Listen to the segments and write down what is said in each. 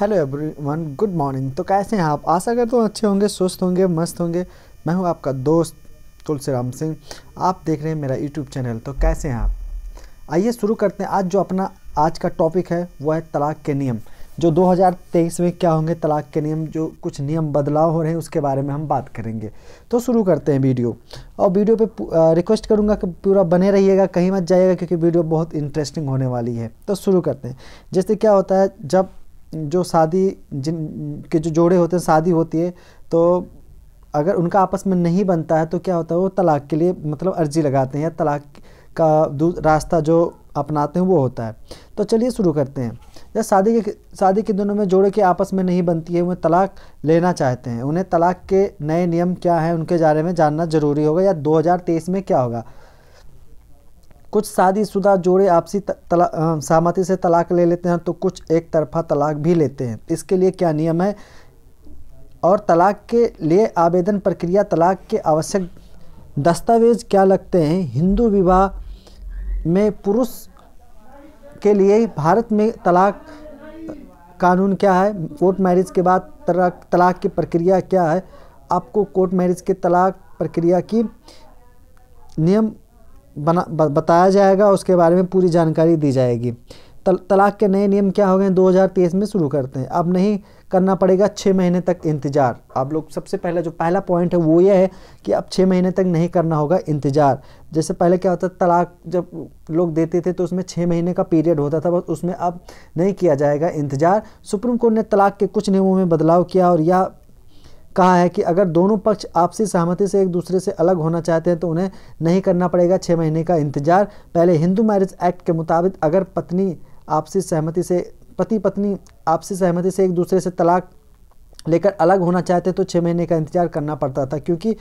hello everyone good morning तो कैसे हैं आप आशा करता हूँ अच्छे होंगे स्वस्थ होंगे मस्त होंगे मैं हूँ आपका दोस्त तुलसीराम सिंह आप देख रहे हैं मेरा यूट्यूब चैनल तो कैसे हैं आप आइए शुरू करते हैं आज जो अपना आज का टॉपिक है वह है तलाक के नियम जो 2023 में क्या होंगे तलाक के नियम जो कुछ नियम बदलाव हो रहे हैं उसके बारे में हम बात करेंगे तो शुरू करते हैं वीडियो और वीडियो पे रिक्वेस्ट करूँगा कि पूरा बने रहिएगा कहीं मत जाइएगा क्योंकि वीडियो बहुत इंटरेस्टिंग होने वाली है तो शुरू करते हैं जैसे क्या होता है जब जो शादी जिन के जो जोड़े होते हैं शादी होती है तो अगर उनका आपस में नहीं बनता है तो क्या होता है वो तलाक के लिए मतलब अर्जी लगाते हैं तलाक का रास्ता जो अपनाते हैं वो होता है तो चलिए शुरू करते हैं जब शादी के शादी के दिनों में जोड़े के आपस में नहीं बनती है वह तलाक लेना चाहते हैं उन्हें तलाक के नए नियम क्या हैं उनके बारे में जानना जरूरी होगा या 2023 में क्या होगा कुछ शादीशुदा जोड़े आपसी सहमति से तलाक ले लेते हैं तो कुछ एक तरफा तलाक भी लेते हैं इसके लिए क्या नियम है और तलाक के लिए आवेदन प्रक्रिया तलाक के आवश्यक दस्तावेज क्या लगते हैं हिंदू विवाह में पुरुष के लिए भारत में तलाक कानून क्या है कोर्ट मैरिज के बाद तलाक तलाक की प्रक्रिया क्या है आपको कोर्ट मैरिज के तलाक प्रक्रिया की नियम बना ब, बताया जाएगा उसके बारे में पूरी जानकारी दी जाएगी तल, तलाक के नए नियम क्या हो गए 2023 में शुरू करते हैं अब नहीं करना पड़ेगा छः महीने तक इंतज़ार आप लोग सबसे पहला जो पहला पॉइंट है वो ये है कि अब छः महीने तक नहीं करना होगा इंतज़ार जैसे पहले क्या होता तलाक जब लोग देते थे तो उसमें छः महीने का पीरियड होता था बस उसमें अब नहीं किया जाएगा इंतज़ार सुप्रीम कोर्ट ने तलाक के कुछ नियमों में बदलाव किया और यह कहा है कि अगर दोनों पक्ष आपसी सहमति से एक दूसरे से अलग होना चाहते हैं तो उन्हें नहीं करना पड़ेगा छः महीने का इंतजार पहले हिंदू मैरिज एक्ट के मुताबिक अगर पत्नी आपसी सहमति से पति पत्नी आपसी सहमति से एक दूसरे से तलाक लेकर अलग होना चाहते तो छः महीने का इंतजार करना पड़ता था क्योंकि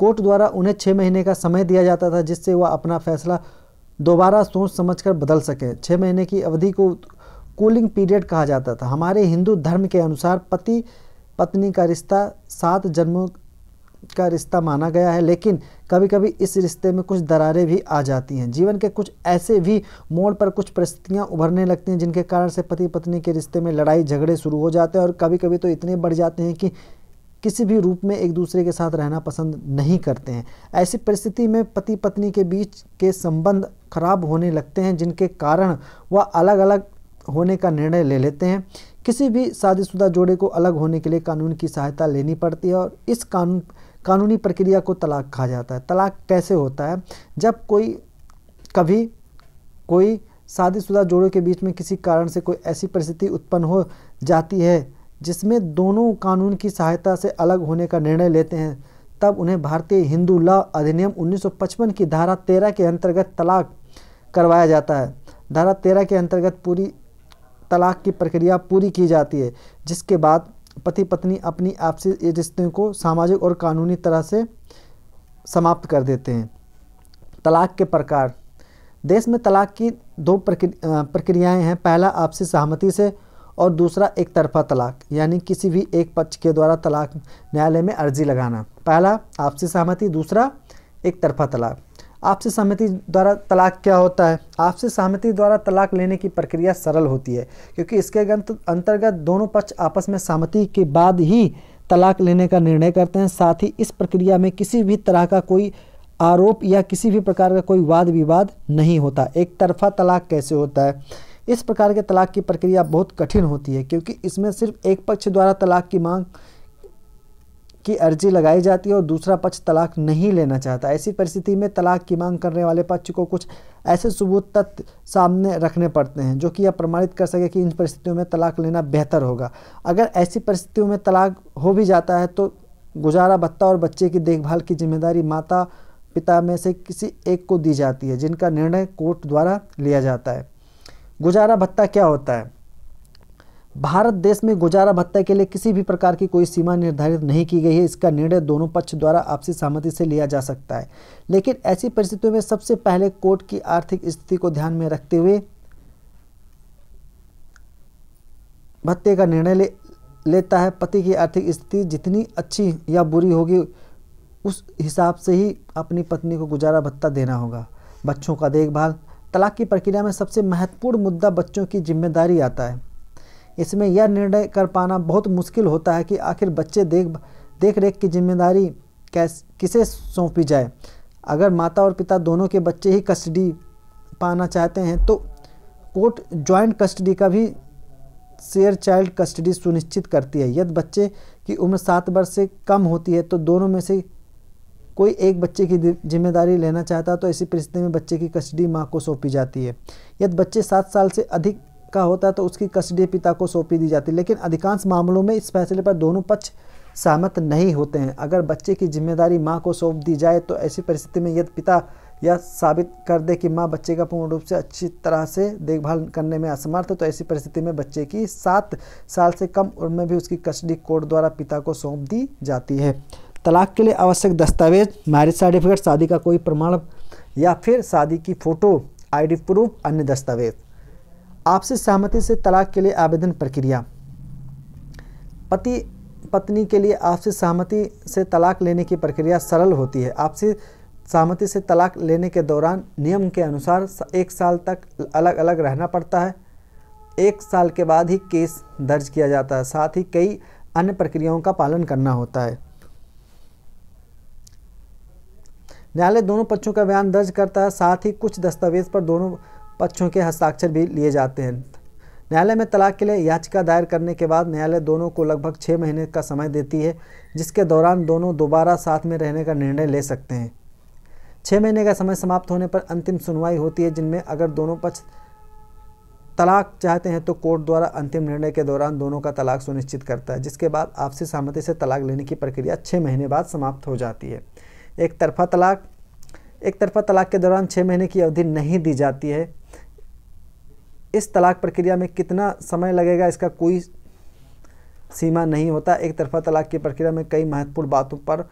कोर्ट द्वारा उन्हें छः महीने का समय दिया जाता था जिससे वह अपना फैसला दोबारा सोच समझ कर बदल सके छः महीने की अवधि को कूलिंग पीरियड कहा जाता था हमारे हिंदू धर्म के अनुसार पति पत्नी का रिश्ता सात जन्मों का रिश्ता माना गया है लेकिन कभी कभी इस रिश्ते में कुछ दरारें भी आ जाती हैं जीवन के कुछ ऐसे भी मोड़ पर कुछ परिस्थितियां उभरने लगती हैं जिनके कारण से पति पत्नी के रिश्ते में लड़ाई झगड़े शुरू हो जाते हैं और कभी कभी तो इतने बढ़ जाते हैं कि किसी भी रूप में एक दूसरे के साथ रहना पसंद नहीं करते हैं ऐसी परिस्थिति में पति पत्नी के बीच के संबंध खराब होने लगते हैं जिनके कारण वह अलग अलग होने का निर्णय ले लेते हैं किसी भी शादीशुदा जोड़े को अलग होने के लिए कानून की सहायता लेनी पड़ती है और इस कानून कानूनी प्रक्रिया को तलाक कहा जाता है तलाक कैसे होता है जब कोई कभी कोई शादीशुदा जोड़ों के बीच में किसी कारण से कोई ऐसी परिस्थिति उत्पन्न हो जाती है जिसमें दोनों कानून की सहायता से अलग होने का निर्णय लेते हैं तब उन्हें भारतीय हिंदू लॉ अधिनियम 1955 की धारा 13 के अंतर्गत तलाक करवाया जाता है धारा 13 के अंतर्गत पूरी तलाक़ की प्रक्रिया पूरी की जाती है जिसके बाद पति पत्नी अपनी आपसी रिश्ते को सामाजिक और कानूनी तरह से समाप्त कर देते हैं तलाक़ के प्रकार देश में तलाक़ की दो प्रक्रियाएं हैं पहला आपसी सहमति से और दूसरा एक तरफा तलाक यानी किसी भी एक पक्ष के द्वारा तलाक न्यायालय में अर्जी लगाना पहला आपसी सहमति दूसरा एक तरफा तलाक आपसी सहमति द्वारा तलाक क्या होता है आपसी सहमति द्वारा तलाक लेने की प्रक्रिया सरल होती है क्योंकि इसके अंतर्गत दोनों पक्ष आपस में सहमति के बाद ही तलाक लेने का निर्णय करते हैं साथ ही इस प्रक्रिया में किसी भी तरह का कोई आरोप या किसी भी प्रकार का कोई वाद विवाद नहीं होता एक तरफा तलाक कैसे होता है इस प्रकार के तलाक की प्रक्रिया बहुत कठिन होती है क्योंकि इसमें सिर्फ एक पक्ष द्वारा तलाक की मांग की अर्जी लगाई जाती है और दूसरा पक्ष तलाक नहीं लेना चाहता ऐसी परिस्थिति में तलाक की मांग करने वाले पक्ष को कुछ ऐसे सबूत तत्व सामने रखने पड़ते हैं जो कि यह प्रमाणित कर सके कि इन परिस्थितियों में तलाक लेना बेहतर होगा अगर ऐसी परिस्थितियों में तलाक हो भी जाता है तो गुजारा भत्ता और बच्चे की देखभाल की जिम्मेदारी माता पिता में से किसी एक को दी जाती है जिनका निर्णय कोर्ट द्वारा लिया जाता है गुजारा भत्ता क्या होता है भारत देश में गुजारा भत्ता के लिए किसी भी प्रकार की कोई सीमा निर्धारित नहीं की गई है इसका निर्णय दोनों पक्ष द्वारा आपसी सहमति से लिया जा सकता है लेकिन ऐसी परिस्थितियों में सबसे पहले कोर्ट की आर्थिक स्थिति को ध्यान में रखते हुए भत्ते का निर्णय ले लेता है पति की आर्थिक स्थिति जितनी अच्छी या बुरी होगी उस हिसाब से ही अपनी पत्नी को गुजारा भत्ता देना होगा बच्चों का देखभाल तलाक की प्रक्रिया में सबसे महत्वपूर्ण मुद्दा बच्चों की जिम्मेदारी आता है इसमें यह निर्णय कर पाना बहुत मुश्किल होता है कि आखिर बच्चे देख देख रेख की जिम्मेदारी कैस किसे सौंपी जाए अगर माता और पिता दोनों के बच्चे ही कस्टडी पाना चाहते हैं तो कोर्ट ज्वाइंट कस्टडी का भी शेयर चाइल्ड कस्टडी सुनिश्चित करती है यदि बच्चे की उम्र सात वर्ष से कम होती है तो दोनों में से कोई एक बच्चे की जिम्मेदारी लेना चाहता तो ऐसी परिस्थिति में बच्चे की कस्टडी माँ को सौंपी जाती है यदि बच्चे सात साल से अधिक का होता है तो उसकी कस्टडी पिता को सौंपी दी जाती है लेकिन अधिकांश मामलों में इस फैसले पर दोनों पक्ष सहमत नहीं होते हैं अगर बच्चे की जिम्मेदारी माँ को सौंप दी जाए तो ऐसी परिस्थिति में यदि पिता यह साबित कर दे कि माँ बच्चे का पूर्ण रूप से अच्छी तरह से देखभाल करने में असमर्थ है तो ऐसी परिस्थिति में बच्चे की सात साल से कम उम्र में भी उसकी कस्टडी कोर्ट द्वारा पिता को सौंप दी जाती है तलाक के लिए आवश्यक दस्तावेज मैरिज सर्टिफिकेट शादी का कोई प्रमाण या फिर शादी की फ़ोटो आईडी प्रूफ अन्य दस्तावेज आपसी सहमति से तलाक के लिए आवेदन प्रक्रिया पति पत्नी के लिए आपसी सहमति से तलाक लेने की प्रक्रिया सरल होती है आपसी सहमति से तलाक लेने के दौरान नियम के अनुसार एक साल तक अलग अलग रहना पड़ता है एक साल के बाद ही केस दर्ज किया जाता है साथ ही कई अन्य प्रक्रियाओं का पालन करना होता है न्यायालय दोनों पक्षों का बयान दर्ज करता है साथ ही कुछ दस्तावेज पर दोनों पक्षों के हस्ताक्षर भी लिए जाते हैं न्यायालय में तलाक के लिए याचिका दायर करने के बाद न्यायालय दोनों को लगभग छः महीने का समय देती है जिसके दौरान दोनों दोबारा साथ में रहने का निर्णय ले सकते हैं छः महीने का समय समाप्त होने पर अंतिम सुनवाई होती है जिनमें अगर दोनों पक्ष तलाक चाहते हैं तो कोर्ट द्वारा अंतिम निर्णय के दौरान दोनों का तलाक सुनिश्चित करता है जिसके बाद आपसी सहमति से तलाक लेने की प्रक्रिया छः महीने बाद समाप्त हो जाती है एक तरफा तलाक एक तरफा तलाक के दौरान छः महीने की अवधि नहीं दी जाती है इस तलाक प्रक्रिया में कितना समय लगेगा इसका कोई सीमा नहीं होता एक तरफा तलाक की प्रक्रिया में कई महत्वपूर्ण बातों पर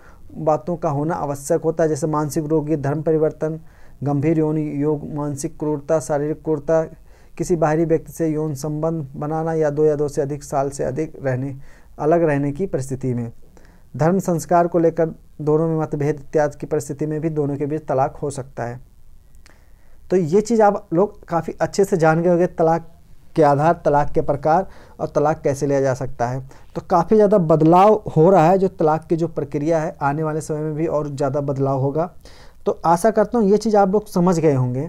बातों का होना आवश्यक होता है जैसे मानसिक रोगी धर्म परिवर्तन गंभीर यौन योग मानसिक क्रूरता शारीरिक क्रूरता किसी बाहरी व्यक्ति से यौन संबंध बनाना या दो या दो से अधिक साल से अधिक रहने अलग रहने की परिस्थिति में धर्म संस्कार को लेकर दोनों में मतभेद इत्यादि की परिस्थिति में भी दोनों के बीच तलाक हो सकता है तो ये चीज़ आप लोग काफ़ी अच्छे से जान गए होंगे तलाक के आधार तलाक के प्रकार और तलाक कैसे लिया जा सकता है तो काफ़ी ज़्यादा बदलाव हो रहा है जो तलाक की जो प्रक्रिया है आने वाले समय में भी और ज़्यादा बदलाव होगा तो आशा करता हूँ ये चीज़ आप लोग समझ गए होंगे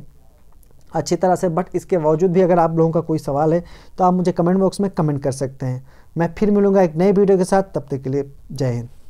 अच्छी तरह से बट इसके बावजूद भी अगर आप लोगों का कोई सवाल है तो आप मुझे कमेंट बॉक्स में कमेंट कर सकते हैं मैं फिर मिलूँगा एक नए वीडियो के साथ तब तक के लिए जय हिंद